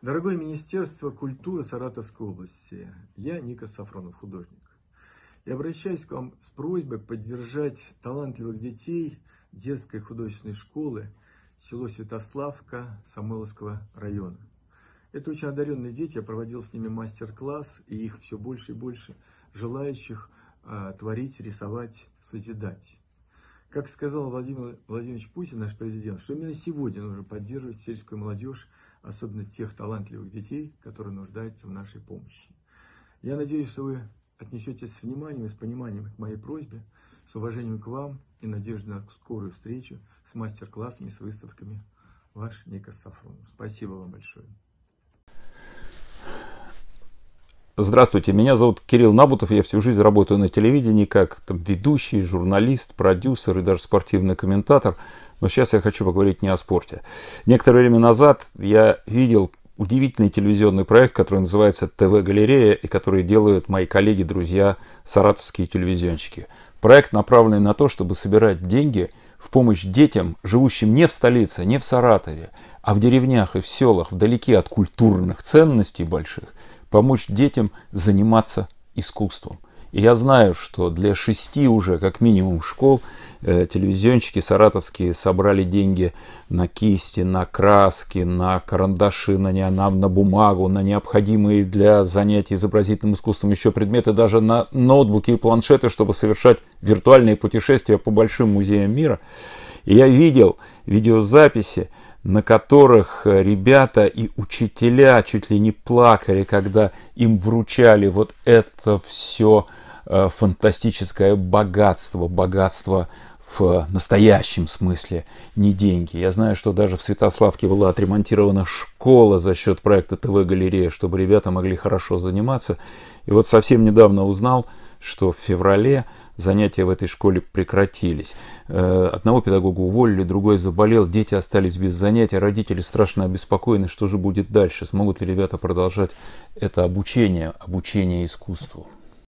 Дорогое Министерство культуры Саратовской области, я Ника Сафронов, художник. И обращаюсь к вам с просьбой поддержать талантливых детей детской художественной школы село Святославка Самойловского района. Это очень одаренные дети, я проводил с ними мастер-класс, и их все больше и больше желающих э, творить, рисовать, созидать. Как сказал Владимир Владимирович Путин, наш президент, что именно сегодня нужно поддерживать сельскую молодежь особенно тех талантливых детей, которые нуждаются в нашей помощи. Я надеюсь, что вы отнесетесь с вниманием и с пониманием к моей просьбе, с уважением к вам и надеждой на скорую встречу с мастер-классами, с выставками. Ваш Ника Сафронов. Спасибо вам большое. Здравствуйте, меня зовут Кирилл Набутов, я всю жизнь работаю на телевидении как там, ведущий, журналист, продюсер и даже спортивный комментатор. Но сейчас я хочу поговорить не о спорте. Некоторое время назад я видел удивительный телевизионный проект, который называется «ТВ-галерея» и который делают мои коллеги, друзья, саратовские телевизионщики. Проект направлен на то, чтобы собирать деньги в помощь детям, живущим не в столице, не в Саратове, а в деревнях и в селах, вдалеке от культурных ценностей больших, помочь детям заниматься искусством. И я знаю, что для шести уже, как минимум, школ э, телевизионщики саратовские собрали деньги на кисти, на краски, на карандаши, на, не, на, на бумагу, на необходимые для занятий изобразительным искусством еще предметы, даже на ноутбуки и планшеты, чтобы совершать виртуальные путешествия по большим музеям мира. И я видел видеозаписи, на которых э, ребята и учителя чуть ли не плакали, когда им вручали вот это все э, фантастическое богатство, богатство в э, настоящем смысле, не деньги. Я знаю, что даже в Святославке была отремонтирована школа за счет проекта ТВ-галерея, чтобы ребята могли хорошо заниматься. И вот совсем недавно узнал, что в феврале занятия в этой школе прекратились. Э, одного педагога уволили, другой заболел, дети остались без занятий, родители страшно обеспокоены, что же будет дальше, смогут ли ребята продолжать это обучение, обучение искусству.